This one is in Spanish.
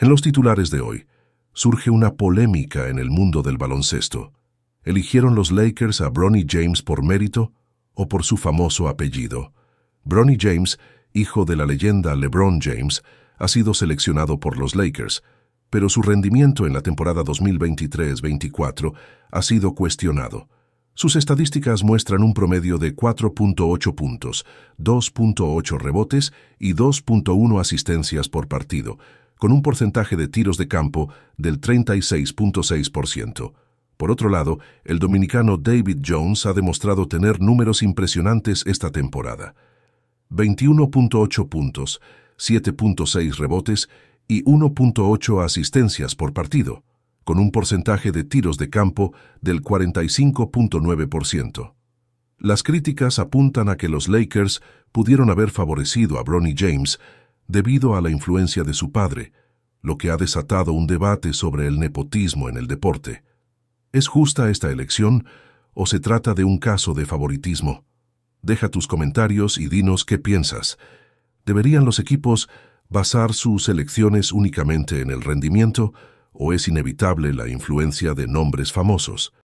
En los titulares de hoy, surge una polémica en el mundo del baloncesto. ¿Eligieron los Lakers a Bronny James por mérito o por su famoso apellido? Bronny James, hijo de la leyenda LeBron James, ha sido seleccionado por los Lakers, pero su rendimiento en la temporada 2023-24 ha sido cuestionado. Sus estadísticas muestran un promedio de 4.8 puntos, 2.8 rebotes y 2.1 asistencias por partido, con un porcentaje de tiros de campo del 36.6%. Por otro lado, el dominicano David Jones ha demostrado tener números impresionantes esta temporada. 21.8 puntos, 7.6 rebotes y 1.8 asistencias por partido, con un porcentaje de tiros de campo del 45.9%. Las críticas apuntan a que los Lakers pudieron haber favorecido a Bronny James debido a la influencia de su padre, lo que ha desatado un debate sobre el nepotismo en el deporte. ¿Es justa esta elección o se trata de un caso de favoritismo? Deja tus comentarios y dinos qué piensas. ¿Deberían los equipos basar sus elecciones únicamente en el rendimiento o es inevitable la influencia de nombres famosos?